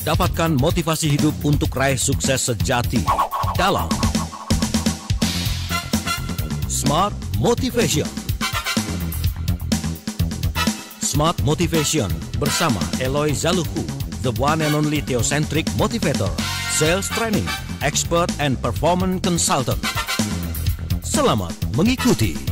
Dapatkan motivasi hidup untuk raih sukses sejati dalam Smart Motivation. Smart Motivation bersama Eloy Zaluku, the one and only theocentric motivator, sales training, expert and performance consultant. Selamat mengikuti.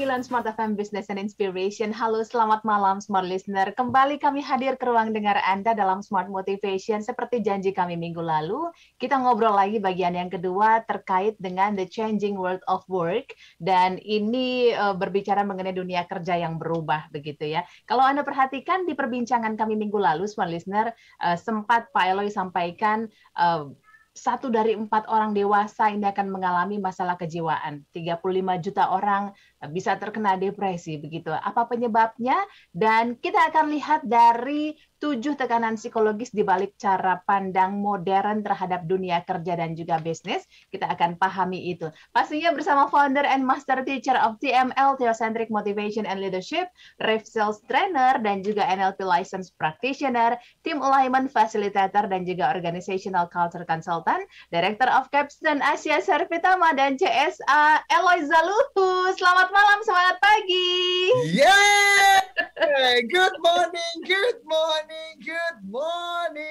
101,9 Smart FM Business and Inspiration. Halo, selamat malam Smart Listener. Kembali kami hadir ke ruang dengar Anda dalam Smart Motivation seperti janji kami minggu lalu. Kita ngobrol lagi bagian yang kedua terkait dengan the changing world of work dan ini uh, berbicara mengenai dunia kerja yang berubah begitu ya. Kalau Anda perhatikan di perbincangan kami minggu lalu Smart Listener uh, sempat Pak Eloy sampaikan uh, satu dari empat orang dewasa ini akan mengalami masalah kejiwaan. 35 juta orang bisa terkena depresi begitu. Apa penyebabnya? Dan kita akan lihat dari tujuh tekanan psikologis di balik cara pandang modern terhadap dunia kerja dan juga bisnis. Kita akan pahami itu. Pastinya bersama founder and master teacher of TML Theocentric Motivation and Leadership, Rev Sales Trainer dan juga NLP License Practitioner, Team Alignment Facilitator dan juga Organizational Culture Consultant, Director of Capstone Asia Servitama dan CSA Eloisa Zaluhu. Selamat selamat malam, selamat pagi. Yeah! Good morning, good morning, good morning.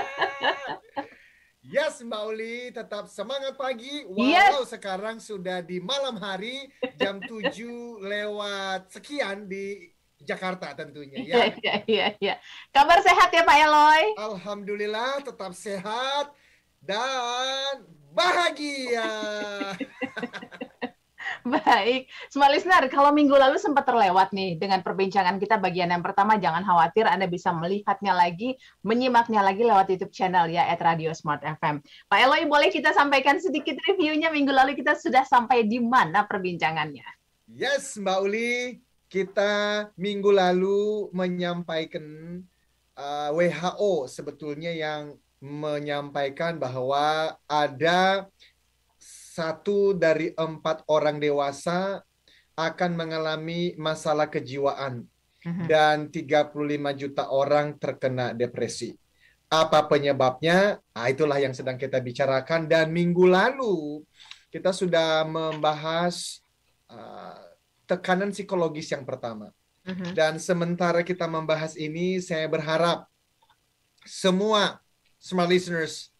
yes, Mbak Uli, tetap semangat pagi. Walau yes. sekarang sudah di malam hari, jam 7 lewat sekian di Jakarta tentunya ya. Iya iya Ya. Kabar sehat ya Pak Eloy? Alhamdulillah tetap sehat dan bahagia. Baik, semua listener, kalau minggu lalu sempat terlewat nih dengan perbincangan kita bagian yang pertama, jangan khawatir Anda bisa melihatnya lagi, menyimaknya lagi lewat YouTube channel ya, at Radio Smart FM. Pak eloy boleh kita sampaikan sedikit reviewnya minggu lalu kita sudah sampai di mana perbincangannya? Yes, Mbak Uli, kita minggu lalu menyampaikan uh, WHO sebetulnya yang menyampaikan bahwa ada satu dari empat orang dewasa akan mengalami masalah kejiwaan uh-huh. dan 35 juta orang terkena depresi. Apa penyebabnya? Nah, itulah yang sedang kita bicarakan dan minggu lalu kita sudah membahas uh, tekanan psikologis yang pertama. Uh-huh. Dan sementara kita membahas ini, saya berharap semua smart listeners,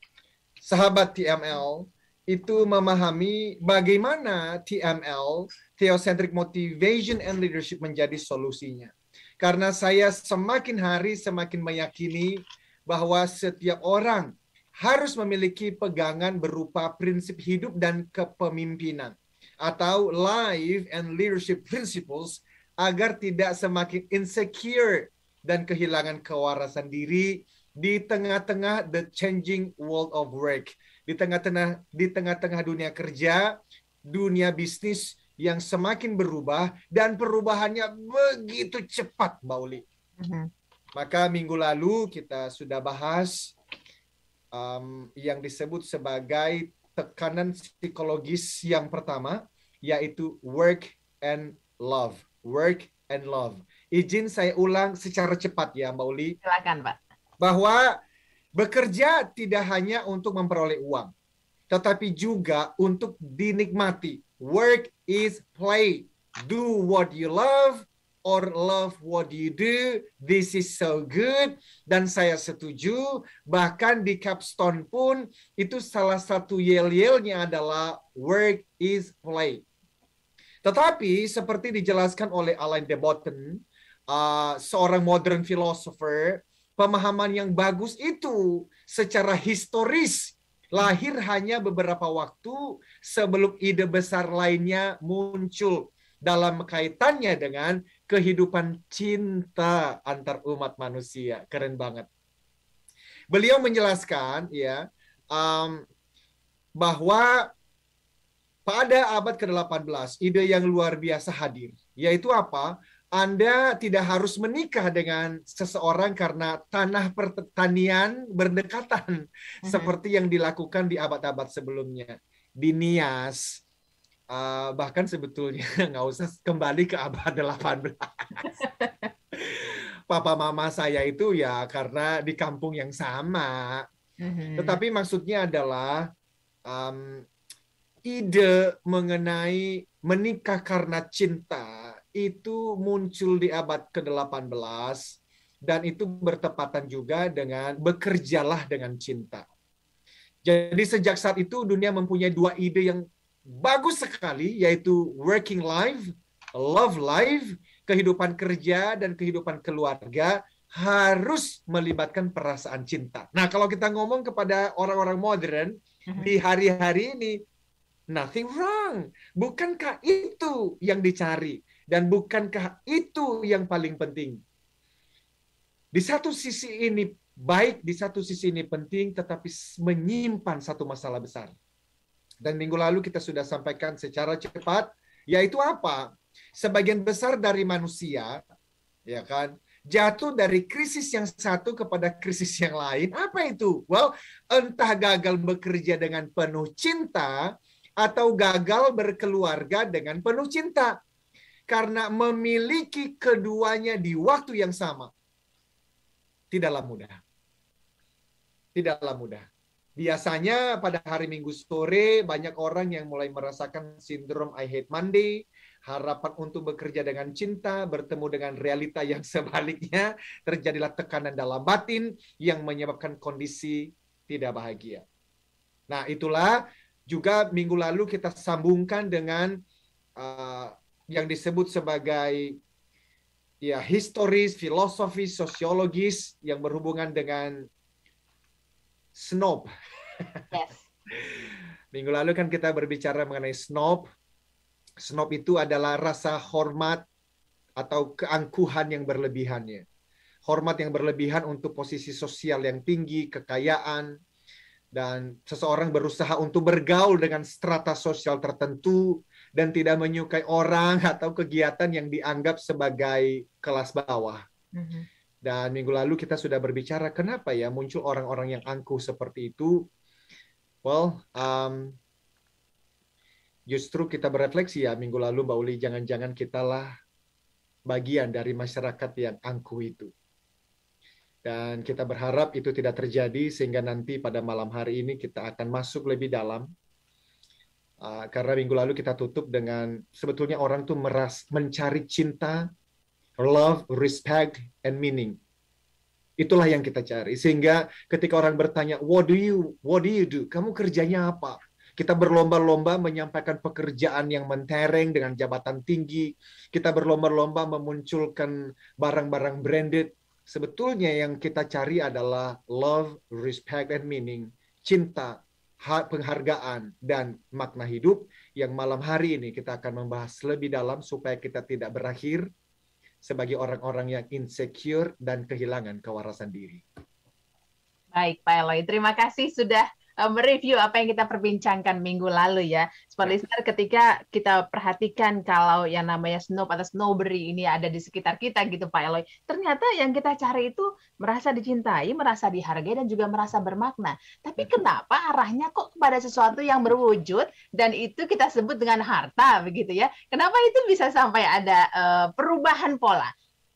sahabat TML, itu memahami bagaimana TML, Theocentric Motivation and Leadership menjadi solusinya. Karena saya semakin hari semakin meyakini bahwa setiap orang harus memiliki pegangan berupa prinsip hidup dan kepemimpinan atau life and leadership principles agar tidak semakin insecure dan kehilangan kewarasan diri di tengah-tengah the changing world of work, di tengah-tengah di tengah-tengah dunia kerja, dunia bisnis yang semakin berubah dan perubahannya begitu cepat, Mbak Uli. Mm-hmm. Maka minggu lalu kita sudah bahas um, yang disebut sebagai tekanan psikologis yang pertama, yaitu work and love. Work and love. Izin saya ulang secara cepat ya, Mbak Uli. Silakan, Pak bahwa bekerja tidak hanya untuk memperoleh uang, tetapi juga untuk dinikmati. Work is play. Do what you love or love what you do. This is so good. Dan saya setuju, bahkan di capstone pun itu salah satu yel-yelnya adalah work is play. Tetapi seperti dijelaskan oleh Alain de Botton, uh, seorang modern philosopher, Pemahaman yang bagus itu secara historis lahir hanya beberapa waktu sebelum ide besar lainnya muncul dalam kaitannya dengan kehidupan cinta antar umat manusia. Keren banget. Beliau menjelaskan ya um, bahwa pada abad ke-18 ide yang luar biasa hadir, yaitu apa? Anda tidak harus menikah dengan seseorang karena tanah pertanian berdekatan mm-hmm. seperti yang dilakukan di abad-abad sebelumnya di Nias. Eh, bahkan sebetulnya nggak usah kembali ke abad 18. Papa mama saya itu ya karena di kampung yang sama. Mm-hmm. Tetapi maksudnya adalah um, ide mengenai menikah karena cinta itu muncul di abad ke-18 dan itu bertepatan juga dengan bekerjalah dengan cinta. Jadi sejak saat itu dunia mempunyai dua ide yang bagus sekali yaitu working life, love life, kehidupan kerja dan kehidupan keluarga harus melibatkan perasaan cinta. Nah, kalau kita ngomong kepada orang-orang modern mm-hmm. di hari-hari ini nothing wrong. Bukankah itu yang dicari? Dan bukankah itu yang paling penting? Di satu sisi ini baik, di satu sisi ini penting, tetapi menyimpan satu masalah besar. Dan minggu lalu kita sudah sampaikan secara cepat, yaitu apa? Sebagian besar dari manusia, ya kan, jatuh dari krisis yang satu kepada krisis yang lain. Apa itu? Well, entah gagal bekerja dengan penuh cinta atau gagal berkeluarga dengan penuh cinta karena memiliki keduanya di waktu yang sama tidaklah mudah. Tidaklah mudah. Biasanya pada hari Minggu sore banyak orang yang mulai merasakan sindrom I hate Monday, harapan untuk bekerja dengan cinta bertemu dengan realita yang sebaliknya, terjadilah tekanan dalam batin yang menyebabkan kondisi tidak bahagia. Nah, itulah juga minggu lalu kita sambungkan dengan uh, yang disebut sebagai ya historis, filosofis, sosiologis yang berhubungan dengan snob. Yes. Minggu lalu kan kita berbicara mengenai snob. Snob itu adalah rasa hormat atau keangkuhan yang berlebihannya. Hormat yang berlebihan untuk posisi sosial yang tinggi, kekayaan, dan seseorang berusaha untuk bergaul dengan strata sosial tertentu dan tidak menyukai orang atau kegiatan yang dianggap sebagai kelas bawah. Mm-hmm. Dan minggu lalu kita sudah berbicara kenapa ya muncul orang-orang yang angkuh seperti itu. Well, um, justru kita berefleksi ya minggu lalu Mbak Uli, jangan-jangan kita lah bagian dari masyarakat yang angkuh itu. Dan kita berharap itu tidak terjadi sehingga nanti pada malam hari ini kita akan masuk lebih dalam Ah, karena minggu lalu kita tutup dengan sebetulnya orang tuh meras mencari cinta, love, respect, and meaning. Itulah yang kita cari. Sehingga ketika orang bertanya, what do you, what do you do? Kamu kerjanya apa? Kita berlomba-lomba menyampaikan pekerjaan yang mentereng dengan jabatan tinggi. Kita berlomba-lomba memunculkan barang-barang branded. Sebetulnya yang kita cari adalah love, respect, and meaning. Cinta, penghargaan dan makna hidup yang malam hari ini kita akan membahas lebih dalam supaya kita tidak berakhir sebagai orang-orang yang insecure dan kehilangan kewarasan diri. Baik, Pak Eloy. Terima kasih sudah Eh, mereview apa yang kita perbincangkan minggu lalu ya. Sport ya. listener ketika kita perhatikan kalau yang namanya snow atau snowberry ini ada di sekitar kita gitu Pak Eloy. Ternyata yang kita cari itu merasa dicintai, merasa dihargai dan juga merasa bermakna. Tapi kenapa arahnya kok kepada sesuatu yang berwujud dan itu kita sebut dengan harta begitu ya. Kenapa itu bisa sampai ada uh, perubahan pola?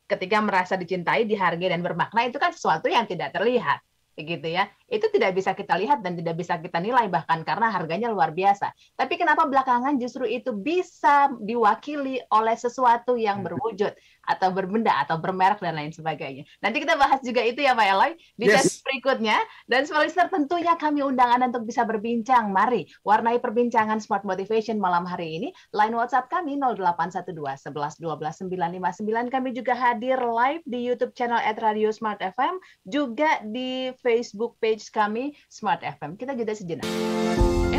Ketika merasa dicintai, dihargai dan bermakna itu kan sesuatu yang tidak terlihat gitu ya. Itu tidak bisa kita lihat dan tidak bisa kita nilai bahkan karena harganya luar biasa. Tapi kenapa belakangan justru itu bisa diwakili oleh sesuatu yang hmm. berwujud? atau berbenda atau bermerek dan lain sebagainya. Nanti kita bahas juga itu ya Pak Eloy di yes. sesi berikutnya. Dan Smolister tentunya kami undang Anda untuk bisa berbincang. Mari warnai perbincangan Smart Motivation malam hari ini. Line WhatsApp kami 0812 11 12 959. Kami juga hadir live di YouTube channel at Radio Smart FM, juga di Facebook page kami Smart FM. Kita jeda sejenak.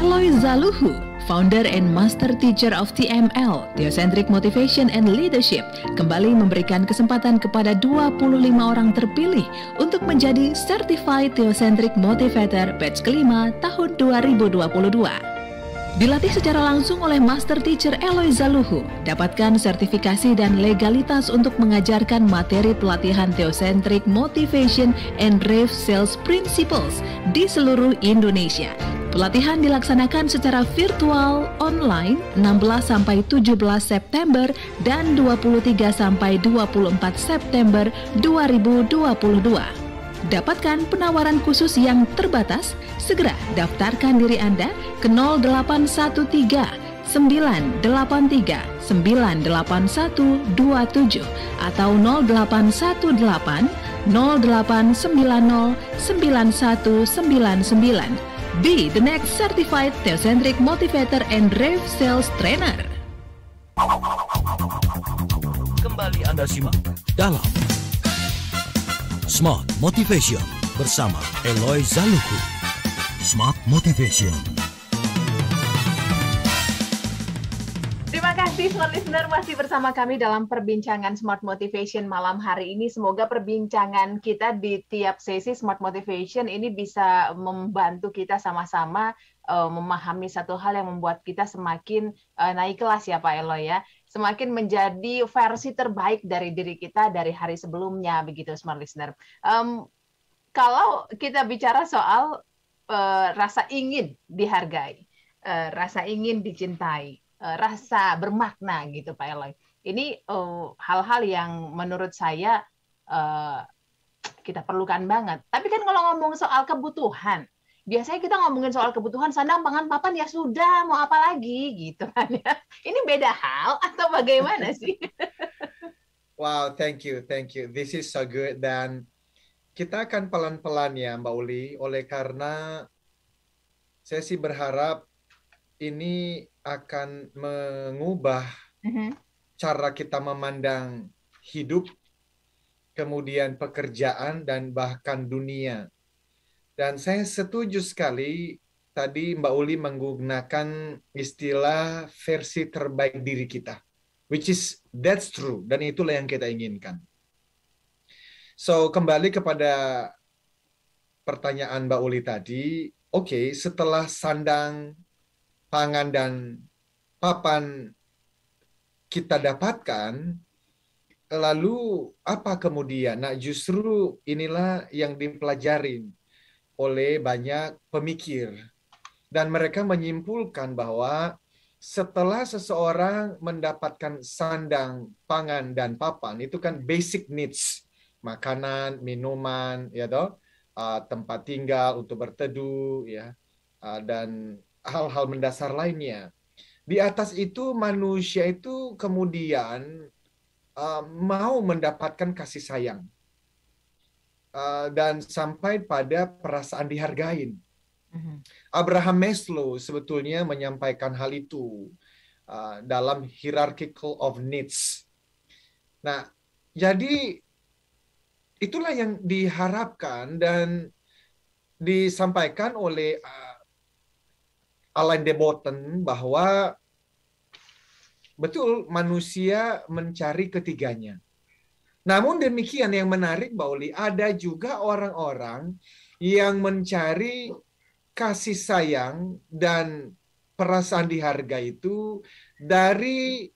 Eloy Zaluhu, founder and master teacher of TML, Theocentric Motivation and Leadership, kembali memberikan kesempatan kepada 25 orang terpilih untuk menjadi Certified Theocentric Motivator batch kelima tahun 2022. Dilatih secara langsung oleh Master Teacher Eloy Zaluhu, dapatkan sertifikasi dan legalitas untuk mengajarkan materi pelatihan Theocentric Motivation and Rave Sales Principles di seluruh Indonesia. Pelatihan dilaksanakan secara virtual online 16 sampai 17 September dan 23 sampai 24 September 2022. Dapatkan penawaran khusus yang terbatas. Segera daftarkan diri Anda ke 0813 983 98127 atau 0818 0890 9199. Be the next certified Theocentric motivator and rave sales trainer. Kembali Anda simak dalam Smart Motivation bersama Eloy Zaluku. Smart Motivation. Terima kasih Smart Listener masih bersama kami dalam perbincangan Smart Motivation malam hari ini. Semoga perbincangan kita di tiap sesi Smart Motivation ini bisa membantu kita sama-sama eh, memahami satu hal yang membuat kita semakin eh, naik kelas ya Pak Eloy ya semakin menjadi versi terbaik dari diri kita dari hari sebelumnya begitu smart listener. Um, kalau kita bicara soal uh, rasa ingin dihargai, uh, rasa ingin dicintai, uh, rasa bermakna gitu Pak Eloy. Ini hal-hal uh, yang menurut saya uh, kita perlukan banget. Tapi kan kalau ngomong soal kebutuhan, biasanya kita ngomongin soal kebutuhan sandang pangan papan ya sudah mau apa lagi gitu kan ya ini beda hal atau bagaimana sih wow thank you thank you this is so good dan kita akan pelan-pelan ya Mbak Uli oleh karena saya sih berharap ini akan mengubah mm -hmm. cara kita memandang hidup kemudian pekerjaan dan bahkan dunia. Dan saya setuju sekali tadi Mbak Uli menggunakan istilah versi terbaik diri kita. Which is, that's true. Dan itulah yang kita inginkan. So, kembali kepada pertanyaan Mbak Uli tadi. Oke, okay, setelah sandang, pangan, dan papan kita dapatkan, lalu apa kemudian? Nah, justru inilah yang dipelajarin oleh banyak pemikir dan mereka menyimpulkan bahwa setelah seseorang mendapatkan sandang, pangan dan papan itu kan basic needs, makanan, minuman, ya toh, uh, tempat tinggal untuk berteduh, ya, uh, dan hal-hal mendasar lainnya. Di atas itu manusia itu kemudian uh, mau mendapatkan kasih sayang Eh, dan sampai pada perasaan dihargain. Mm-hmm. Abraham Maslow sebetulnya menyampaikan hal itu uh, dalam hierarchical of needs. Nah, jadi itulah yang diharapkan dan disampaikan oleh uh, Alain de Botton bahwa betul manusia mencari ketiganya. Namun demikian yang menarik Bauli ada juga orang-orang yang mencari kasih sayang dan perasaan diharga itu dari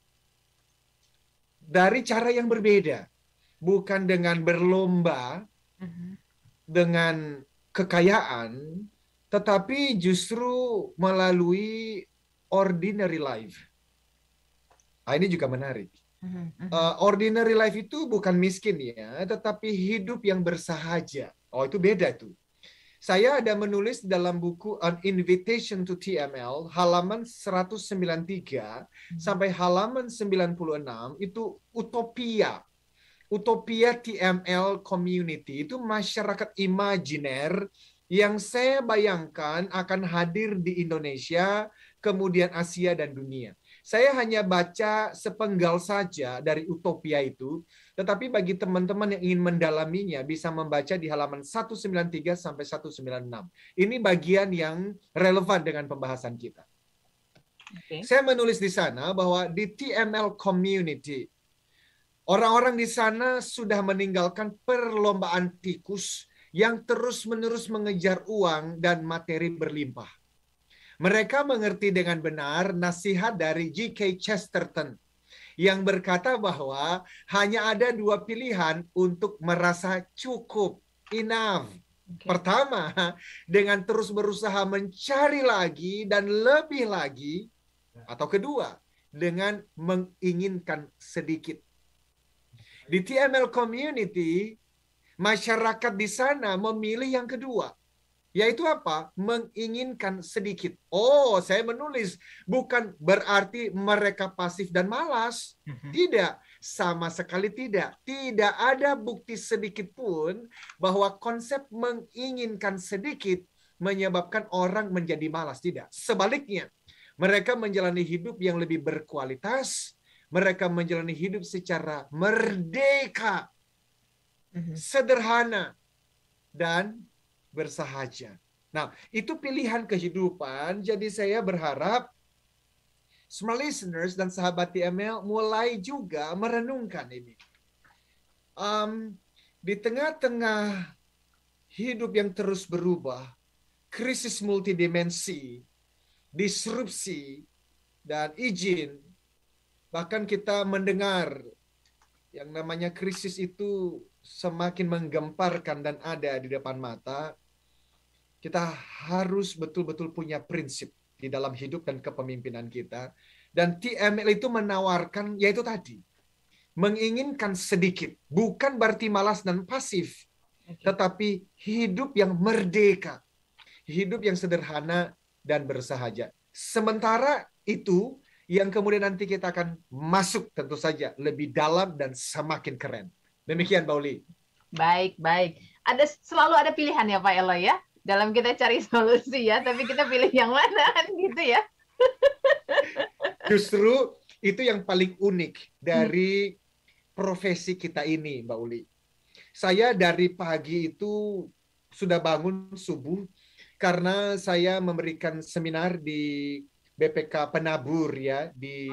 dari cara yang berbeda, bukan dengan berlomba uh mm-hmm. -huh. dengan kekayaan, tetapi justru melalui ordinary life. Nah, ini juga menarik. Uh, ordinary life itu bukan miskin ya, tetapi hidup yang bersahaja. Oh itu beda tuh. Saya ada menulis dalam buku An Invitation to TML halaman 193 mm-hmm. sampai halaman 96 itu utopia. Utopia TML community itu masyarakat imajiner yang saya bayangkan akan hadir di Indonesia, kemudian Asia dan dunia. Saya hanya baca sepenggal saja dari Utopia itu, tetapi bagi teman-teman yang ingin mendalaminya bisa membaca di halaman 193 sampai 196. Ini bagian yang relevan dengan pembahasan kita. Okay. Saya menulis di sana bahwa di TML community orang-orang di sana sudah meninggalkan perlombaan tikus yang terus-menerus mengejar uang dan materi berlimpah mereka mengerti dengan benar nasihat dari G.K. Chesterton yang berkata bahwa hanya ada dua pilihan untuk merasa cukup, enough. Okay. Pertama, dengan terus berusaha mencari lagi dan lebih lagi, atau kedua, dengan menginginkan sedikit. Di TML community, masyarakat di sana memilih yang kedua yaitu apa? Menginginkan sedikit. Oh, saya menulis bukan berarti mereka pasif dan malas. Mhm. Tidak, sama sekali tidak. Tidak ada bukti sedikit pun bahwa konsep menginginkan sedikit menyebabkan orang menjadi malas. Tidak. Sebaliknya, mereka menjalani hidup yang lebih berkualitas. Mereka menjalani hidup secara merdeka, mhm. sederhana, dan bersahaja. Nah, itu pilihan kehidupan. Jadi saya berharap semua listeners dan sahabat TML mulai juga merenungkan ini. Um, di tengah-tengah hidup yang terus berubah, krisis multidimensi, disrupsi, dan izin, bahkan kita mendengar yang namanya krisis itu semakin menggemparkan dan ada di depan mata, kita harus betul-betul punya prinsip di dalam hidup dan kepemimpinan kita. Dan TML itu menawarkan, yaitu tadi, menginginkan sedikit, bukan berarti malas dan pasif, tetapi hidup yang merdeka, hidup yang sederhana dan bersahaja. Sementara itu, yang kemudian nanti kita akan masuk tentu saja lebih dalam dan semakin keren. Demikian, Uli. Baik, baik. Ada selalu ada pilihan ya, Pak Eloy ya dalam kita cari solusi ya, tapi kita pilih yang mana kan gitu ya. Justru itu yang paling unik dari hmm. profesi kita ini, Mbak Uli. Saya dari pagi itu sudah bangun subuh karena saya memberikan seminar di BPK Penabur ya di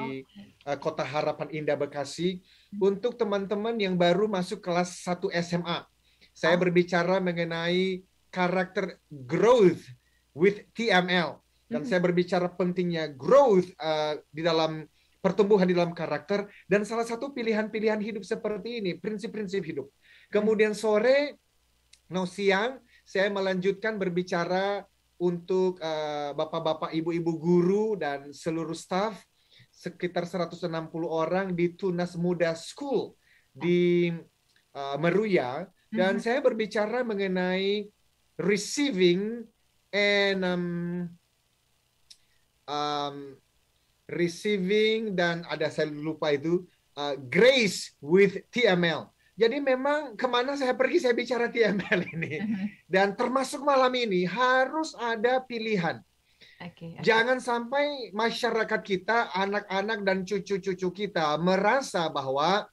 okay. Eh, Kota Harapan Indah Bekasi hmm. untuk teman-teman yang baru masuk kelas 1 SMA. Saya oh. berbicara mengenai karakter growth with TML dan -hmm. saya berbicara pentingnya growth uh, di dalam pertumbuhan di dalam karakter dan salah satu pilihan-pilihan hidup seperti ini prinsip-prinsip hidup. Kemudian sore, no siang saya melanjutkan berbicara untuk uh, bapak-bapak, ibu-ibu guru dan seluruh staff sekitar 160 orang di Tunas Muda School di uh, Meruya dan mm -hmm. saya berbicara mengenai receiving and um, um, receiving dan ada saya lupa itu uh, grace with TML. Jadi memang kemana saya pergi saya bicara TML ini mm-hmm. dan termasuk malam ini harus ada pilihan. Okay, okay. Jangan sampai masyarakat kita, anak-anak dan cucu-cucu kita merasa bahwa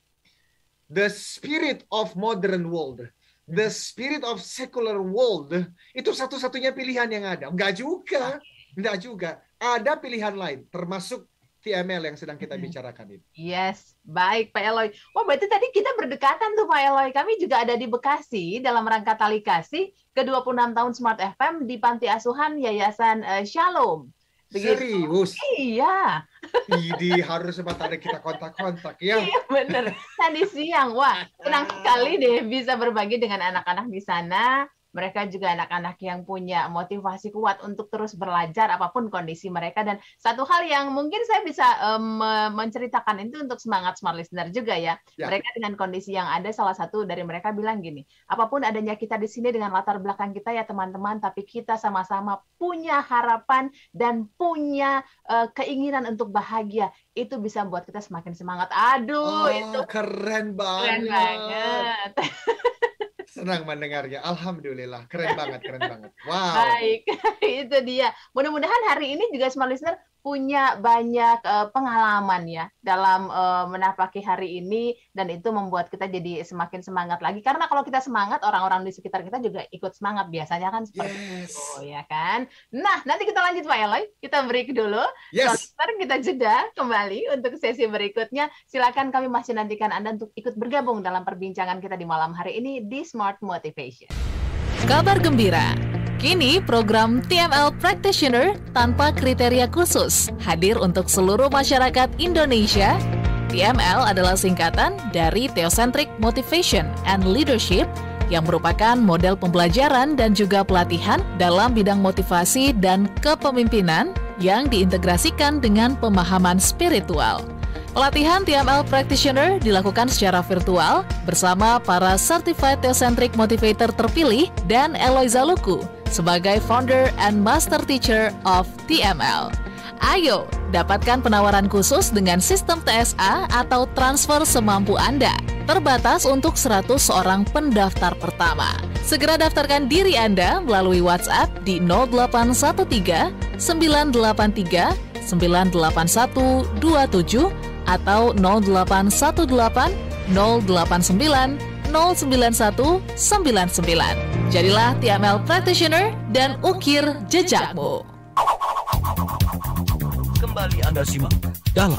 the spirit of modern world the spirit of secular world itu satu-satunya pilihan yang ada. Enggak juga, enggak juga. Ada pilihan lain, termasuk TML yang sedang kita bicarakan ini. Yes, baik Pak Eloy. Oh berarti tadi kita berdekatan tuh Pak Eloy. Kami juga ada di Bekasi dalam rangka tali kasih ke 26 tahun Smart FM di Panti Asuhan Yayasan eh, Shalom. Begitu. Serius? Iya. Jadi harus ada kita kontak-kontak ya. Iya bener. Tadi siang, wah senang sekali deh bisa berbagi dengan anak-anak di sana mereka juga anak-anak yang punya motivasi kuat untuk terus belajar apapun kondisi mereka dan satu hal yang mungkin saya bisa um, menceritakan itu untuk semangat smart listener juga ya. ya. Mereka dengan kondisi yang ada salah satu dari mereka bilang gini, apapun adanya kita di sini dengan latar belakang kita ya teman-teman, tapi kita sama-sama punya harapan dan punya uh, keinginan untuk bahagia. Itu bisa buat kita semakin semangat. Aduh, oh, itu keren banget. Keren banget. Senang mendengarnya. Alhamdulillah. Keren banget, keren banget. Wow. Baik, itu dia. Mudah-mudahan hari ini juga smart listener punya banyak uh, pengalaman ya dalam uh, eh, menapaki hari ini dan itu membuat kita jadi semakin semangat lagi karena kalau kita semangat orang-orang di sekitar kita juga ikut semangat biasanya kan seperti yes. itu ya kan nah nanti kita lanjut Pak Eloy kita break dulu yes. sekarang gitu, kita jeda kembali untuk sesi berikutnya silakan kami masih nantikan anda untuk ikut bergabung dalam perbincangan kita di malam hari ini di Smart Motivation kabar gembira Kini program TML Practitioner tanpa kriteria khusus hadir untuk seluruh masyarakat Indonesia. TML adalah singkatan dari Theocentric Motivation and Leadership yang merupakan model pembelajaran dan juga pelatihan dalam bidang motivasi dan kepemimpinan yang diintegrasikan dengan pemahaman spiritual. Pelatihan TML Practitioner dilakukan secara virtual bersama para Certified Teocentric Motivator terpilih dan Eloisa Luku sebagai founder and master teacher of TML. Ayo, dapatkan penawaran khusus dengan sistem TSA atau transfer semampu Anda. Terbatas untuk 100 orang pendaftar pertama. Segera daftarkan diri Anda melalui WhatsApp di 0813 983 981 27 atau 0818 089 091 99. Jadilah TML practitioner dan ukir jejakmu. Kembali Anda simak dalam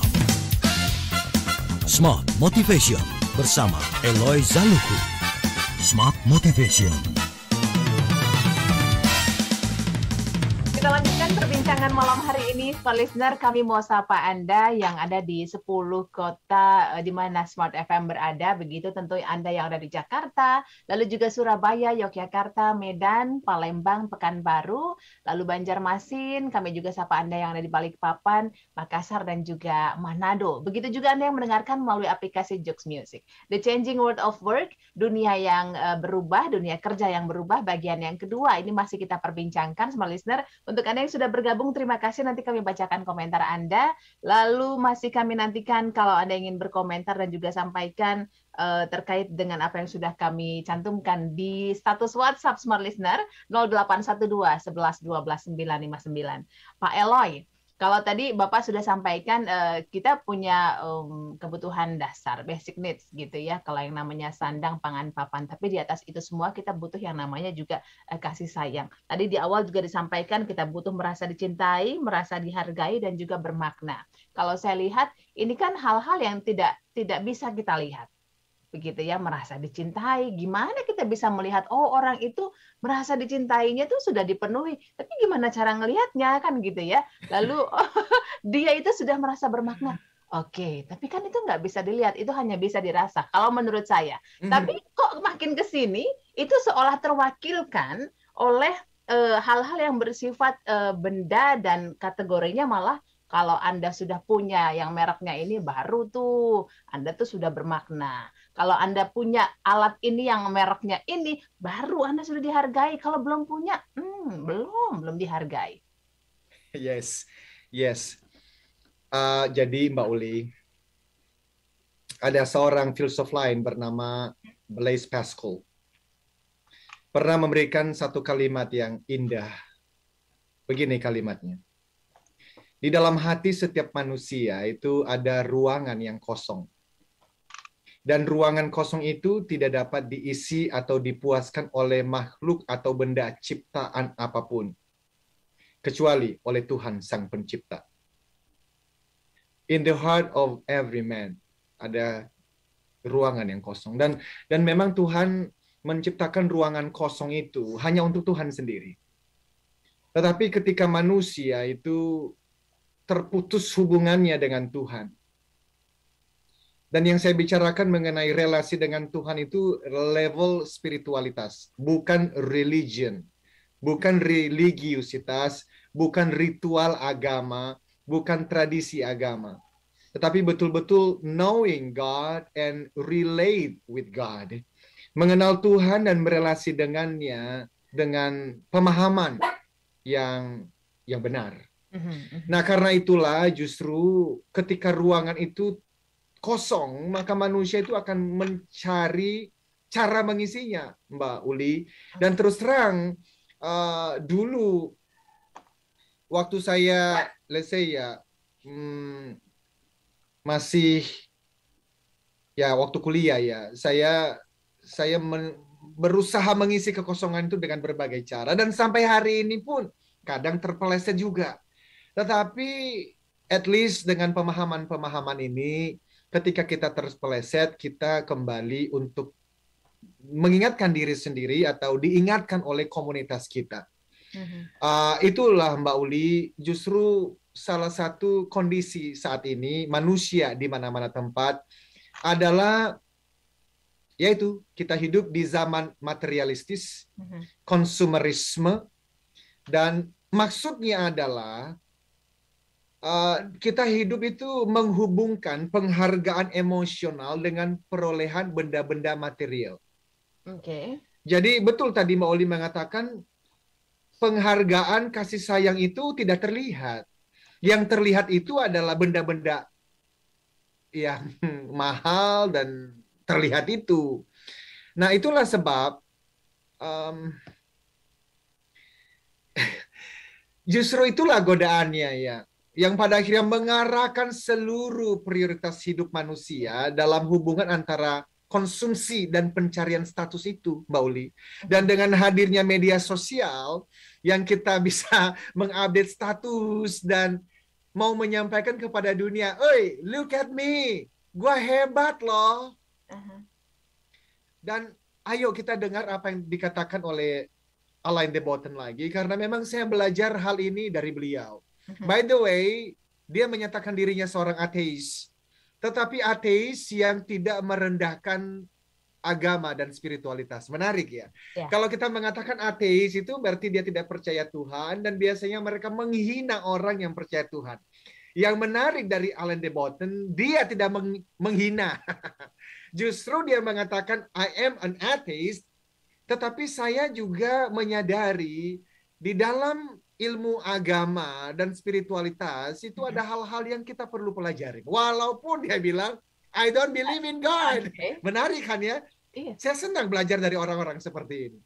Smart Motivation bersama Eloy Zaluku. Smart Motivation demikian perbincangan malam hari ini. pelisner listener, kami mau sapa Anda yang ada di 10 kota eh, di mana Smart FM berada. Begitu tentu Anda yang ada di Jakarta, lalu juga Surabaya, Yogyakarta, Medan, Palembang, Pekanbaru, lalu Banjarmasin, kami juga sapa Anda yang ada di Balikpapan, Makassar, dan juga Manado. Begitu juga Anda yang mendengarkan melalui aplikasi Jux Music. The Changing World of Work, dunia yang eh, berubah, dunia kerja yang berubah, bagian yang kedua ini masih kita perbincangkan, semua listener. Untuk Anda yang sudah bergabung, terima kasih. Nanti kami bacakan komentar Anda. Lalu masih kami nantikan kalau Anda ingin berkomentar dan juga sampaikan eh, terkait dengan apa yang sudah kami cantumkan di status WhatsApp Smart listener 0812 11 12 959. Pak Eloy, kalau tadi Bapak sudah sampaikan eh, kita punya mmm, kebutuhan dasar, basic needs gitu ya. Kalau yang namanya sandang, pangan, papan. Tapi di atas itu semua kita butuh yang namanya juga eh, kasih sayang. Tadi di awal juga disampaikan kita butuh merasa dicintai, merasa dihargai dan juga bermakna. Kalau saya lihat ini kan hal-hal yang tidak tidak bisa kita lihat begitu ya merasa dicintai gimana kita bisa melihat oh orang itu merasa dicintainya tuh sudah dipenuhi tapi gimana cara ngelihatnya kan gitu ya lalu oh, dia itu sudah merasa bermakna Oke, okay, tapi kan itu nggak bisa dilihat, itu hanya bisa dirasa. Kalau menurut saya, mm. tapi kok makin ke sini itu seolah terwakilkan oleh eh, hal-hal yang bersifat e, benda dan kategorinya malah kalau Anda sudah punya yang mereknya ini baru tuh, Anda tuh sudah bermakna. Kalau Anda punya alat ini yang mereknya ini, baru Anda sudah dihargai. Kalau belum punya, hmm, belum, belum dihargai. Yes, yes. Uh, jadi Mbak Uli, ada seorang filsuf lain bernama Blaise Pascal. Pernah memberikan satu kalimat yang indah. Begini kalimatnya. Di dalam hati setiap manusia itu ada ruangan yang kosong dan ruangan kosong itu tidak dapat diisi atau dipuaskan oleh makhluk atau benda ciptaan apapun, kecuali oleh Tuhan Sang Pencipta. In the heart of every man ada ruangan yang kosong dan dan memang Tuhan menciptakan ruangan kosong itu hanya untuk Tuhan sendiri. Tetapi ketika manusia itu terputus hubungannya dengan Tuhan, dan yang saya bicarakan mengenai relasi dengan Tuhan itu level spiritualitas, bukan religion, bukan religiusitas, bukan ritual agama, bukan tradisi agama. Tetapi betul-betul knowing God and relate with God. Mengenal Tuhan dan merelasi dengannya dengan pemahaman yang yang benar. Mm-hmm, mm-hmm. Nah, karena itulah justru ketika ruangan itu kosong, maka manusia itu akan mencari cara mengisinya, Mbak Uli. Dan terus terang, uh, dulu waktu saya, let's say ya, hmm, masih ya waktu kuliah ya, saya saya men, berusaha mengisi kekosongan itu dengan berbagai cara dan sampai hari ini pun kadang terpeleset juga. Tetapi at least dengan pemahaman-pemahaman ini ketika kita terpeleset, kita kembali untuk mengingatkan diri sendiri atau diingatkan oleh komunitas kita. Uh, itulah Mbak Uli, justru salah satu kondisi saat ini manusia di mana-mana tempat adalah yaitu kita hidup di zaman materialistis, mm-hmm. konsumerisme, dan maksudnya adalah Uh, kita hidup itu menghubungkan penghargaan emosional dengan perolehan benda-benda material. Oke. Okay. Jadi betul tadi Mbak Oli mengatakan penghargaan kasih sayang itu tidak terlihat. Yang terlihat itu adalah benda-benda yang mahal dan terlihat itu. Nah itulah sebab um, justru itulah godaannya ya yang pada akhirnya mengarahkan seluruh prioritas hidup manusia dalam hubungan antara konsumsi dan pencarian status itu, Mbak Uli. Dan dengan hadirnya media sosial yang kita bisa mengupdate status dan mau menyampaikan kepada dunia, "Oi, look at me. Gua hebat loh." Uh-huh. Dan ayo kita dengar apa yang dikatakan oleh Alain de Botton lagi karena memang saya belajar hal ini dari beliau hmm By the way, dia menyatakan dirinya seorang ateis. Tetapi ateis yang tidak merendahkan agama dan spiritualitas. Menarik ya. Yeah. Kalau kita mengatakan ateis itu berarti dia tidak percaya Tuhan dan biasanya mereka menghina orang yang percaya Tuhan. Yang menarik dari Alan de Botton, dia tidak menghina. Justru dia mengatakan I am an atheist, tetapi saya juga menyadari di dalam ilmu agama dan spiritualitas itu ada hal-hal yang kita perlu pelajari. Walaupun dia bilang I don't believe in God. Okay. Menarik kan ya? Iya. Saya senang belajar dari orang-orang seperti ini.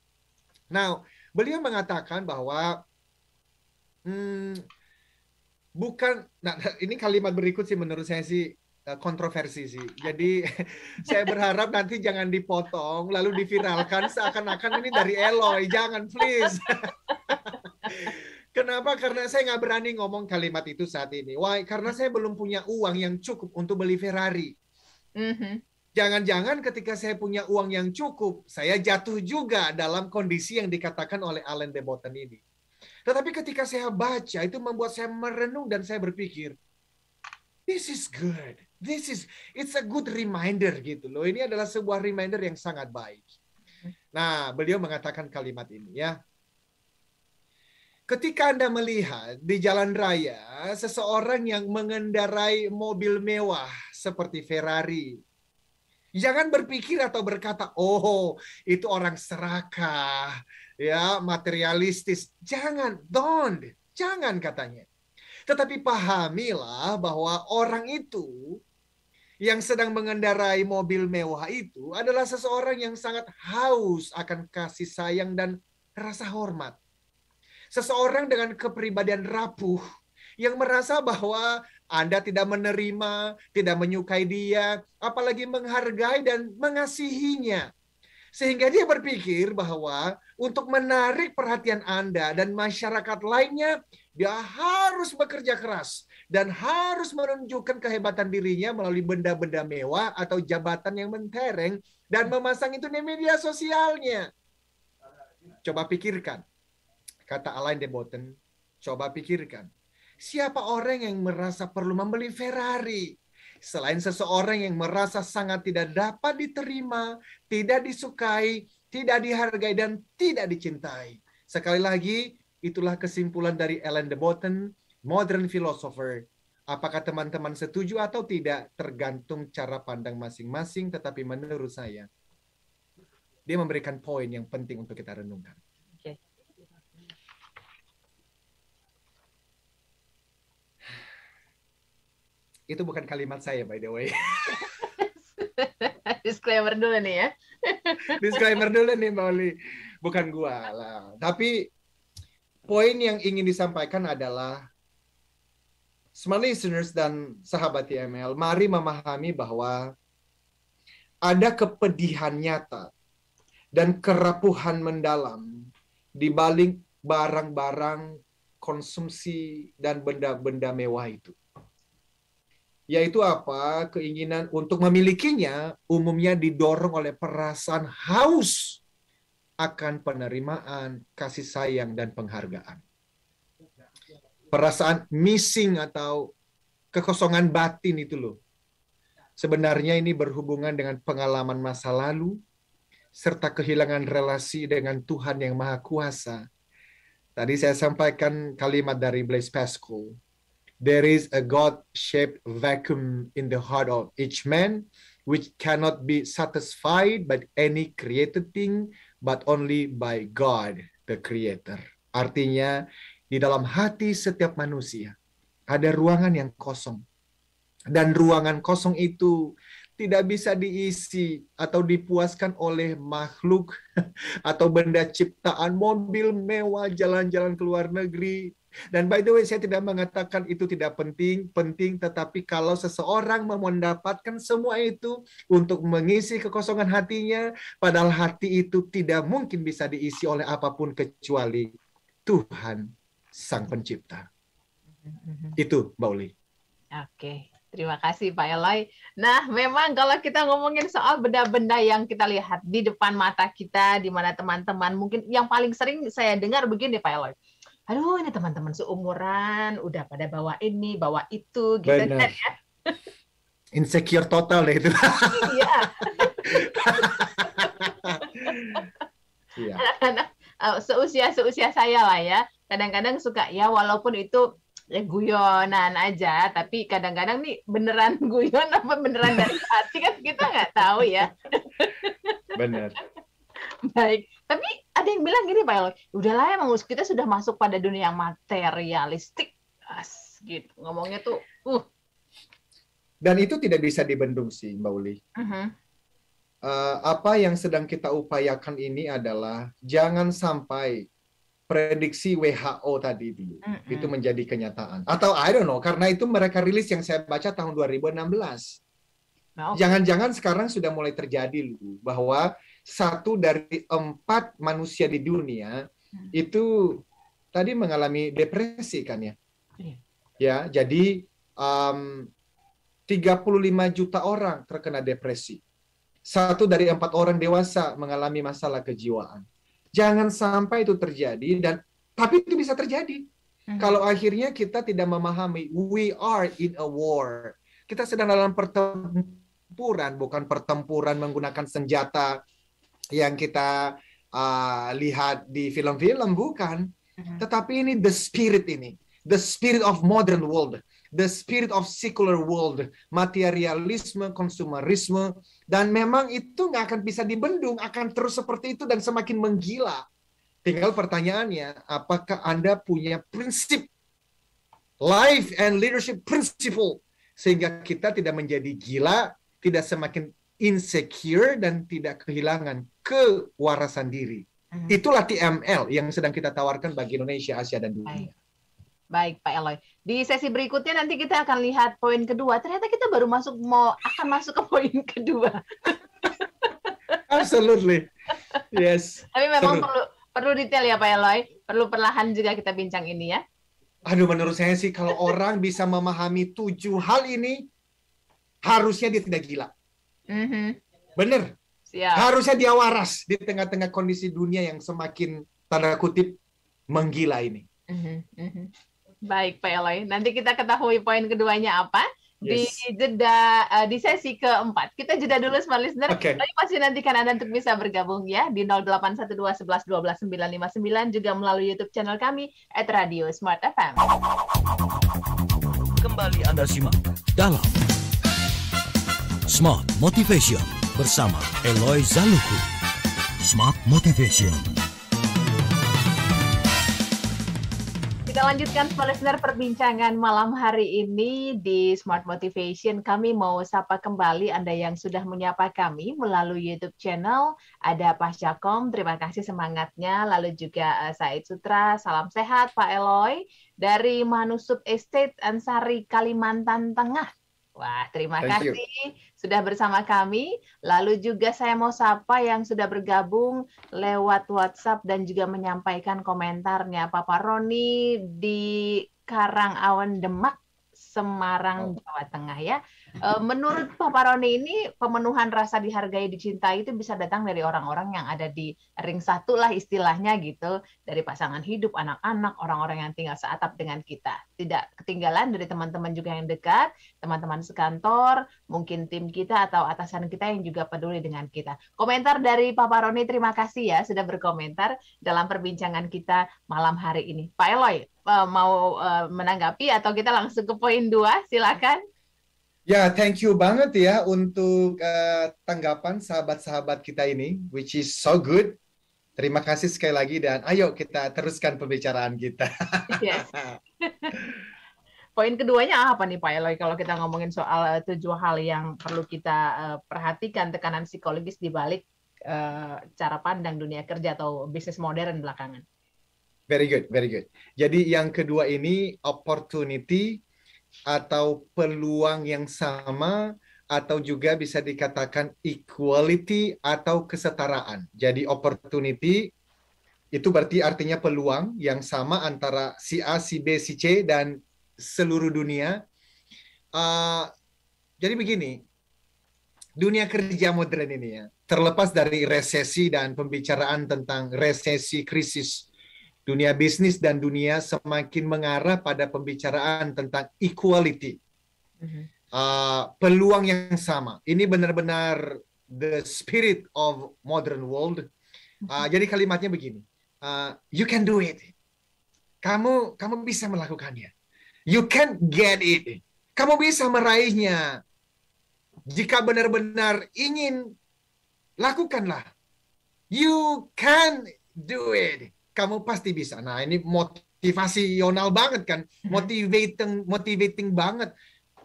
Nah, beliau mengatakan bahwa hmm, bukan nah, nah ini kalimat berikut sih menurut saya sih eh, kontroversi sih. Jadi saya berharap nanti jangan dipotong lalu diviralkan seakan-akan ini dari Eloy. Jangan please. Kenapa? Karena saya nggak berani ngomong kalimat itu saat ini. Why? Karena saya belum punya uang yang cukup untuk beli Ferrari. Mm-hmm. Jangan-jangan ketika saya punya uang yang cukup, saya jatuh juga dalam kondisi yang dikatakan oleh Alan de Botton ini. Tetapi ketika saya baca, itu membuat saya merenung dan saya berpikir, this is good. This is, it's a good reminder gitu loh. Ini adalah sebuah reminder yang sangat baik. Mm-hmm. Nah, beliau mengatakan kalimat ini ya Ketika Anda melihat di jalan raya seseorang yang mengendarai mobil mewah seperti Ferrari, jangan berpikir atau berkata, "Oh, itu orang serakah, ya, materialistis." Jangan, don't. Jangan katanya. Tetapi pahamilah bahwa orang itu yang sedang mengendarai mobil mewah itu adalah seseorang yang sangat haus akan kasih sayang dan rasa hormat. Seseorang dengan kepribadian rapuh yang merasa bahwa Anda tidak menerima, tidak menyukai dia, apalagi menghargai dan mengasihinya. Sehingga dia berpikir bahwa untuk menarik perhatian Anda dan masyarakat lainnya, dia harus bekerja keras dan harus menunjukkan kehebatan dirinya melalui benda-benda mewah atau jabatan yang mentereng dan memasang itu di media sosialnya. Coba pikirkan, kata Alain de Botton, coba pikirkan. Siapa orang yang merasa perlu membeli Ferrari? Selain seseorang yang merasa sangat tidak dapat diterima, tidak disukai, tidak dihargai, dan tidak dicintai. Sekali lagi, itulah kesimpulan dari Alain de Botton, modern philosopher, Apakah teman-teman setuju atau tidak tergantung cara pandang masing-masing, tetapi menurut saya dia memberikan poin yang penting untuk kita renungkan. Itu bukan kalimat saya by the way. Disclaimer dulu nih ya. Disclaimer dulu nih Mbak Oli. Bukan gua lah. Tapi poin yang ingin disampaikan adalah smart listeners dan sahabat IML, mari memahami bahwa ada kepedihan nyata dan kerapuhan mendalam di balik barang-barang konsumsi dan benda-benda mewah itu yaitu apa? Keinginan untuk memilikinya umumnya didorong oleh perasaan haus akan penerimaan, kasih sayang dan penghargaan. Perasaan missing atau kekosongan batin itu loh. Sebenarnya ini berhubungan dengan pengalaman masa lalu serta kehilangan relasi dengan Tuhan yang Maha Kuasa. Tadi saya sampaikan kalimat dari Blaise Pascal there is a God-shaped vacuum in the heart of each man, which cannot be satisfied by any created thing, but only by God, the Creator. Artinya, di dalam hati setiap manusia ada ruangan yang kosong. Dan ruangan kosong itu tidak bisa diisi atau dipuaskan oleh makhluk atau benda ciptaan, mobil mewah, jalan-jalan ke luar negeri, dan by the way, saya tidak mengatakan itu tidak penting, penting, tetapi kalau seseorang mau mendapatkan semua itu untuk mengisi kekosongan hatinya, padahal hati itu tidak mungkin bisa diisi oleh apapun kecuali Tuhan Sang Pencipta. Mm-hmm. Itu, Mbak Uli. Oke, terima kasih Pak Eloy. Nah, memang kalau kita ngomongin soal benda-benda yang kita lihat di depan mata kita, di mana teman-teman mungkin yang paling sering saya dengar begini Pak Eloy aduh ini teman-teman seumuran udah pada bawa ini bawa itu gitu kan Benar. kan ya insecure total deh itu iya, iya. anak-anak uh, seusia seusia saya lah ya kadang-kadang suka ya walaupun itu ya guyonan aja tapi kadang-kadang nih beneran guyon apa beneran dari hati kan kita nggak tahu ya benar baik tapi ada yang bilang gini Pak udahlah emang kita sudah masuk pada dunia yang materialistik, as gitu. Ngomongnya tuh, uh. Dan itu tidak bisa dibendung sih Mbak Uli. Uh -huh. uh, apa yang sedang kita upayakan ini adalah jangan sampai prediksi WHO tadi itu, mm -hmm. itu menjadi kenyataan. Atau I don't know, karena itu mereka rilis yang saya baca tahun 2016. Nah, Jangan-jangan okay. sekarang sudah mulai terjadi lu bahwa satu dari empat manusia di dunia hmm. itu tadi mengalami depresi kan ya. Yeah. Ya, jadi um, mmm, 35 juta orang terkena depresi. Satu dari empat orang dewasa mengalami masalah kejiwaan. Jangan sampai itu terjadi dan tapi itu bisa terjadi. Hmm. Kalau akhirnya kita tidak memahami we are in a war. Kita sedang dalam pertempuran pertempuran, bukan pertempuran menggunakan senjata yang kita uh, lihat di film-film, bukan. Mm-hmm. Tetapi ini the spirit ini, the spirit of modern world, the spirit of secular world, materialisme, konsumerisme, dan memang itu nggak akan bisa dibendung, akan terus seperti itu dan semakin menggila. Tinggal pertanyaannya, apakah Anda punya prinsip life and leadership principle sehingga kita tidak menjadi gila tidak semakin insecure dan tidak kehilangan kewarasan diri. Hmm. Itulah TML yang sedang kita tawarkan bagi Indonesia, Asia, dan dunia. Baik. Baik Pak Eloy. Di sesi berikutnya nanti kita akan lihat poin kedua. Ternyata kita baru masuk mau akan masuk ke poin kedua. Absolutely. Yes. Tapi memang Seru. perlu perlu detail ya Pak Eloy. Perlu perlahan juga kita bincang ini ya. Aduh menurut saya sih kalau orang bisa memahami tujuh hal ini, harusnya dia tidak gila. Mm-hmm. Bener. Siap. Harusnya dia waras di tengah-tengah kondisi dunia yang semakin tanda kutip menggila ini. Mm-hmm. mm-hmm. Baik Pak Eloy, nanti kita ketahui poin keduanya apa di yes. jeda uh, di sesi keempat. Kita jeda dulu smart listener. Okay. Tapi masih nantikan Anda untuk bisa bergabung ya di 0812 11 12 959 juga melalui YouTube channel kami at Radio Smart FM. Kembali Anda simak dalam Smart Motivation bersama Eloy Zaluku. Smart Motivation. Kita lanjutkan listener perbincangan malam hari ini di Smart Motivation. Kami mau sapa kembali Anda yang sudah menyapa kami melalui YouTube channel. Ada Pascakom, terima kasih semangatnya. Lalu juga eh, Said Sutra, salam sehat Pak Eloy. Dari Manusup Estate Ansari, Kalimantan Tengah Wah, terima Thank kasih you. sudah bersama kami. Lalu juga saya mau sapa yang sudah bergabung lewat WhatsApp dan juga menyampaikan komentarnya Papa Roni di Karangawan Demak, Semarang, oh. Jawa Tengah ya. Eh, menurut Papa Roni ini pemenuhan rasa dihargai dicintai itu bisa datang dari orang-orang yang ada di ring satu lah istilahnya gitu dari pasangan hidup anak-anak orang-orang yang tinggal seatap dengan kita tidak ketinggalan dari teman-teman juga yang dekat teman-teman sekantor mungkin tim kita atau atasan kita yang juga peduli dengan kita komentar dari Papa Roni terima kasih ya sudah berkomentar dalam perbincangan kita malam hari ini Pak Eloy eh, mau eh, menanggapi atau kita langsung ke poin dua silakan Ya, thank you banget ya untuk uh, tanggapan sahabat-sahabat kita ini, which is so good. Terima kasih sekali lagi dan ayo kita teruskan pembicaraan kita. Yes. Iya. Poin keduanya apa nih Pak Eloy kalau kita ngomongin soal eh, tujuh hal yang perlu kita eh, perhatikan tekanan psikologis di balik cara pandang dunia kerja atau bisnis modern belakangan. Very good, very good. Jadi yang kedua ini opportunity atau peluang yang sama atau juga bisa dikatakan equality atau kesetaraan. Jadi opportunity itu berarti artinya peluang yang sama antara si A, si B, si C dan seluruh dunia. Uh, jadi begini, dunia kerja modern ini ya, terlepas dari resesi dan pembicaraan tentang resesi krisis dunia bisnis dan dunia semakin mengarah pada pembicaraan tentang equality, uh, peluang yang sama. Ini benar-benar the spirit of modern world. Uh, jadi kalimatnya begini, uh, you can do it. Kamu kamu bisa melakukannya. You can get it. Kamu bisa meraihnya. Jika benar-benar ingin, lakukanlah. You can do it kamu pasti bisa. Nah, ini motivasional banget kan, hmm. motivating motivating banget.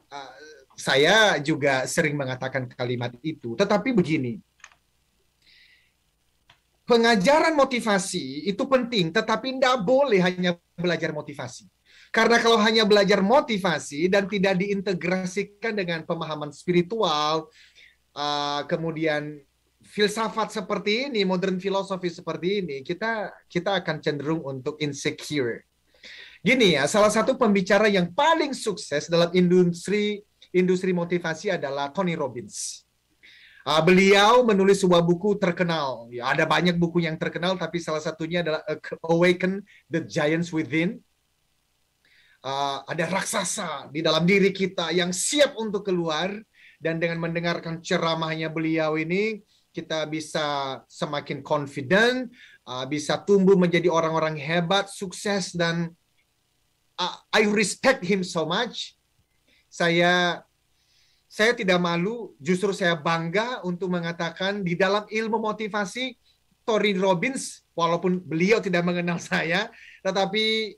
Uh, saya juga sering mengatakan kalimat itu, tetapi begini. Pengajaran motivasi itu penting, tetapi tidak boleh hanya belajar motivasi. Karena kalau hanya belajar motivasi dan tidak diintegrasikan dengan pemahaman spiritual, ah, kemudian filsafat seperti ini, modern filosofi seperti ini, kita kita akan cenderung untuk insecure. Gini ya, salah satu pembicara yang paling sukses dalam industri industri motivasi adalah Tony Robbins. Uh, beliau menulis sebuah buku terkenal. Ya, ada banyak buku yang terkenal, tapi salah satunya adalah Awaken the Giants Within. Uh, ada raksasa di dalam diri kita yang siap untuk keluar dan dengan mendengarkan ceramahnya beliau ini kita bisa semakin confident, uh, bisa tumbuh menjadi orang-orang hebat, sukses dan uh, I respect him so much. Saya saya tidak malu, justru saya bangga untuk mengatakan di dalam ilmu motivasi Tori Robbins walaupun beliau tidak mengenal saya, tetapi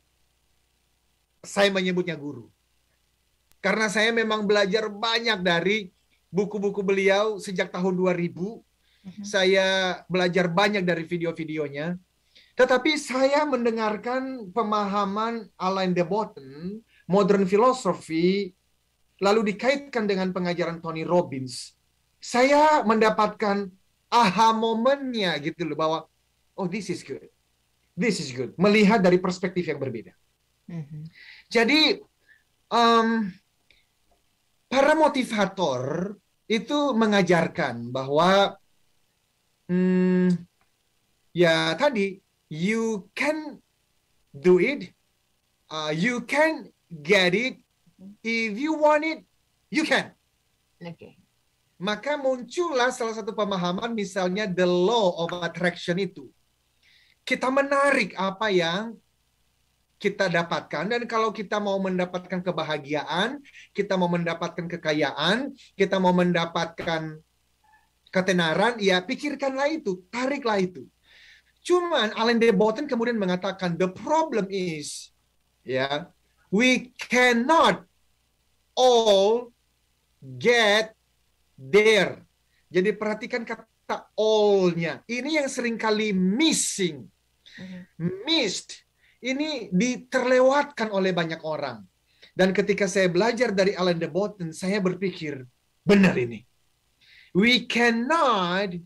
saya menyebutnya guru. Karena saya memang belajar banyak dari buku-buku beliau sejak tahun 2000 Mm-hmm. saya belajar banyak dari video-videonya. Tetapi saya mendengarkan pemahaman Alain de Botton, modern philosophy, lalu dikaitkan dengan pengajaran Tony Robbins. Saya mendapatkan aha momennya gitu loh bahwa oh this is good, this is good. Melihat dari perspektif yang berbeda. Mm-hmm. Jadi um, para motivator itu mengajarkan bahwa hmm, ya tadi you can do it, uh, you can get it, if you want it, you can. Oke. Okay. Maka muncullah salah satu pemahaman misalnya the law of attraction itu. Kita menarik apa yang kita dapatkan dan kalau kita mau mendapatkan kebahagiaan, kita mau mendapatkan kekayaan, kita mau mendapatkan ketenaran, ya pikirkanlah itu, tariklah itu. Cuman Alan de Botton kemudian mengatakan the problem is ya yeah, we cannot all get there. Jadi perhatikan kata all-nya. Ini yang seringkali missing. Mm-hmm. Missed. Ini diterlewatkan oleh banyak orang. Dan ketika saya belajar dari Alan de Botton, saya berpikir, benar ini. We cannot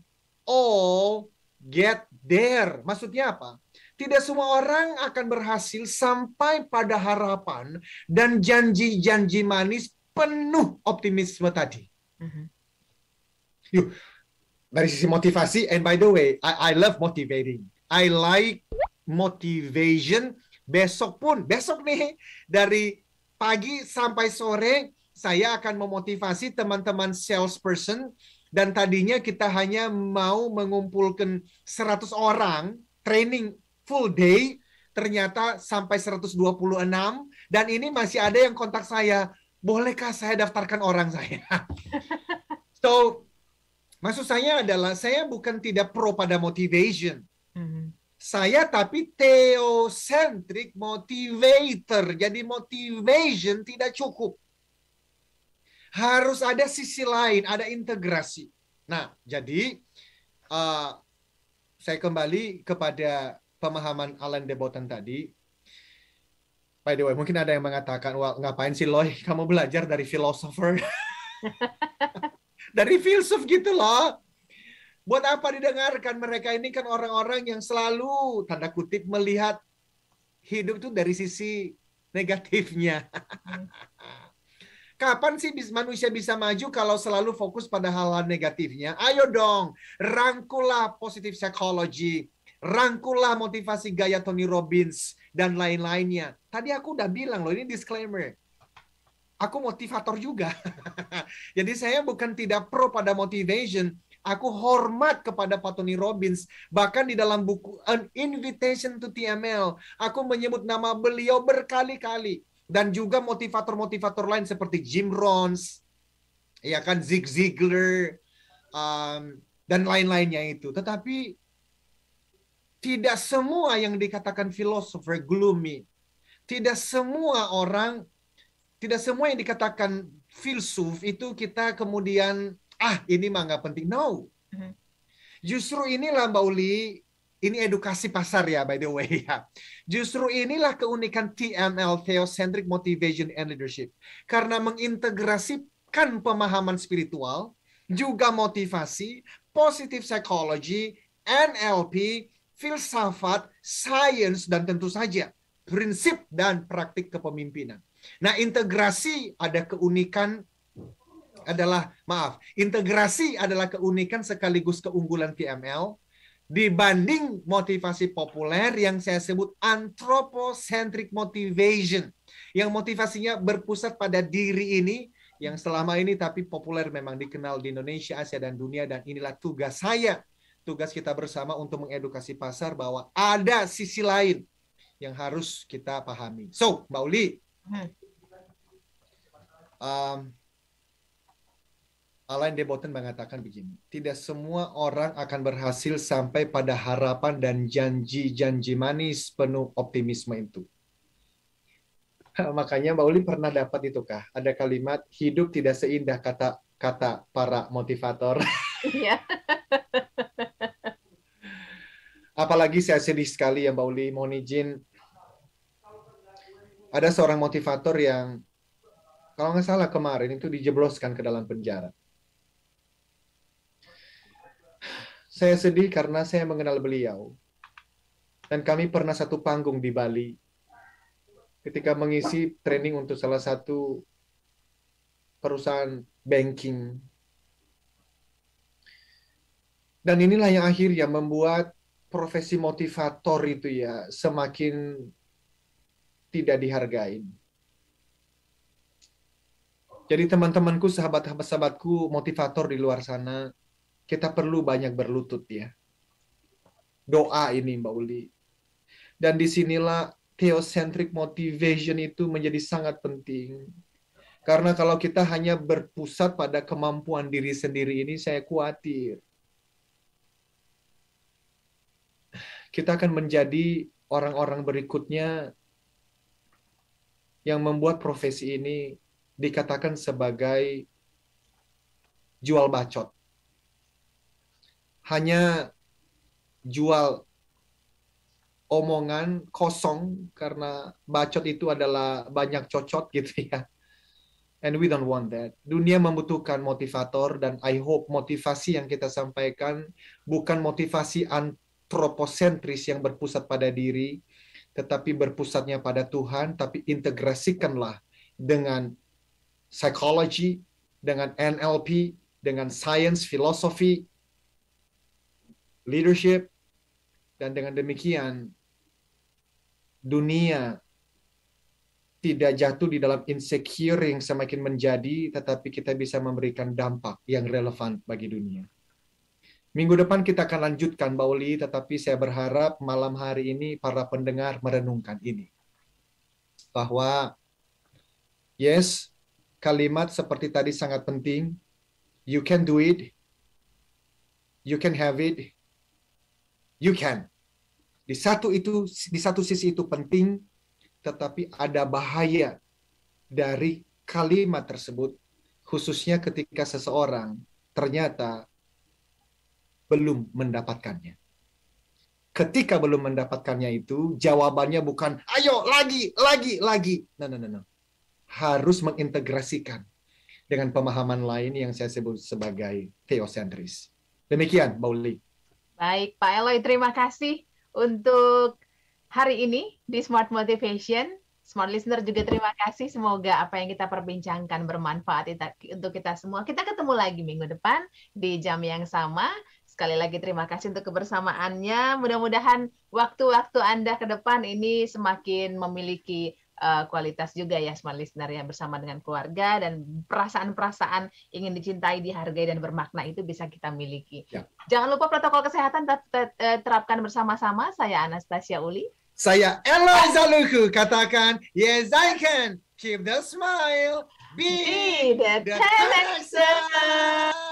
all get there. Maksudnya apa? Tidak semua orang akan berhasil sampai pada harapan dan janji-janji manis penuh optimisme tadi. Mm-hmm. Yuk, dari sisi motivasi, and by the way, I, I love motivating. I like motivation. Besok pun, besok nih, dari pagi sampai sore, saya akan memotivasi teman-teman salesperson dan tadinya kita hanya mau mengumpulkan 100 orang training full day ternyata sampai 126 dan ini masih ada yang kontak saya bolehkah saya daftarkan orang saya so maksud saya adalah saya bukan tidak pro pada motivation hmm. saya tapi teocentric motivator jadi motivation tidak cukup harus ada sisi lain, ada integrasi. Nah, jadi uh, saya kembali kepada pemahaman Alan Debotan tadi. By the way, mungkin ada yang mengatakan, wah ngapain sih Loy, kamu belajar dari philosopher? dari filsuf gitu loh. Buat apa didengarkan? Mereka ini kan orang-orang yang selalu, tanda kutip, melihat hidup itu dari sisi negatifnya. Hmm. Kapan sih manusia bisa maju kalau selalu fokus pada hal-hal negatifnya? Ayo dong, rangkulah positif psychology, rangkulah motivasi gaya Tony Robbins dan lain-lainnya. Tadi aku udah bilang loh, ini disclaimer. Aku motivator juga. Jadi saya bukan tidak pro pada motivation, aku hormat kepada Pak Tony Robbins. Bahkan di dalam buku An Invitation to TML, aku menyebut nama beliau berkali-kali dan juga motivator-motivator lain seperti Jim Rons, ya kan Zig Ziglar um, dan lain-lainnya itu. Tetapi tidak semua yang dikatakan filosofer gloomy, tidak semua orang, tidak semua yang dikatakan filsuf itu kita kemudian ah ini mah nggak penting. No, mm-hmm. justru inilah Mbak Uli ini edukasi pasar ya, by the way ya. Justru inilah keunikan TML Theocentric Motivation and Leadership. Karena mengintegrasikan pemahaman spiritual, juga motivasi, positive psychology, NLP, filsafat, science, dan tentu saja prinsip dan praktik kepemimpinan. Nah, integrasi ada keunikan adalah maaf, integrasi adalah keunikan sekaligus keunggulan TML dibanding motivasi populer yang saya sebut anthropocentric motivation yang motivasinya berpusat pada diri ini yang selama ini tapi populer memang dikenal di Indonesia, Asia dan dunia dan inilah tugas saya, tugas kita bersama untuk mengedukasi pasar bahwa ada sisi lain yang harus kita pahami. So, Mbak Uli, hmm. um, Alain de Botton mengatakan begini, tidak semua orang akan berhasil sampai pada harapan dan janji-janji manis penuh optimisme itu. Makanya Mbak Uli pernah dapat itu kah? Ada kalimat hidup tidak seindah kata kata para motivator. Iya. Apalagi saya sedih sekali ya Mbak Uli, mohon izin. Ada seorang motivator yang kalau nggak salah kemarin itu dijebloskan ke dalam penjara Saya sedih karena saya mengenal beliau. Dan kami pernah satu panggung di Bali. Ketika mengisi training untuk salah satu perusahaan banking. Dan inilah yang akhirnya membuat profesi motivator itu ya semakin tidak dihargai Jadi teman-temanku, sahabat-sahabatku, motivator di luar sana, kita perlu banyak berlutut ya. Doa ini Mbak Uli. Dan disinilah theocentric motivation itu menjadi sangat penting. Karena kalau kita hanya berpusat pada kemampuan diri sendiri ini, saya khawatir. Kita akan menjadi orang-orang berikutnya yang membuat profesi ini dikatakan sebagai jual bacot hanya jual omongan kosong karena bacot itu adalah banyak cocot gitu ya. And we don't want that. Dunia membutuhkan motivator dan I hope motivasi yang kita sampaikan bukan motivasi antroposentris yang berpusat pada diri, tetapi berpusatnya pada Tuhan, tapi integrasikanlah dengan psychology, dengan NLP, dengan science, filosofi, leadership, dan dengan demikian dunia tidak jatuh di dalam insecure yang semakin menjadi, tetapi kita bisa memberikan dampak yang relevan bagi dunia. Minggu depan kita akan lanjutkan Bauli, tetapi saya berharap malam hari ini para pendengar merenungkan ini. Bahwa, yes, kalimat seperti tadi sangat penting. You can do it. You can have it. You can. Di satu itu di satu sisi itu penting, tetapi ada bahaya dari kalimat tersebut khususnya ketika seseorang ternyata belum mendapatkannya. Ketika belum mendapatkannya itu, jawabannya bukan ayo lagi, lagi, lagi. No, no, no, no. Harus mengintegrasikan dengan pemahaman lain yang saya sebut sebagai teosentris. Demikian, Bauli. Baik, Pak Eloy, terima kasih untuk hari ini di Smart Motivation. Smart Listener juga terima kasih. Semoga apa yang kita perbincangkan bermanfaat untuk kita semua. Kita ketemu lagi minggu depan di jam yang sama. Sekali lagi terima kasih untuk kebersamaannya. Mudah-mudahan waktu-waktu Anda ke depan ini semakin memiliki uh, kualitas juga ya smart listener ya bersama dengan keluarga dan perasaan-perasaan ingin dicintai, dihargai dan bermakna itu bisa kita miliki. Ya. Jangan lupa protokol kesehatan eh, terapkan bersama-sama. Saya Anastasia Uli. Saya Ella Zaluku katakan, yes I can. Keep the smile. Be, Be the, the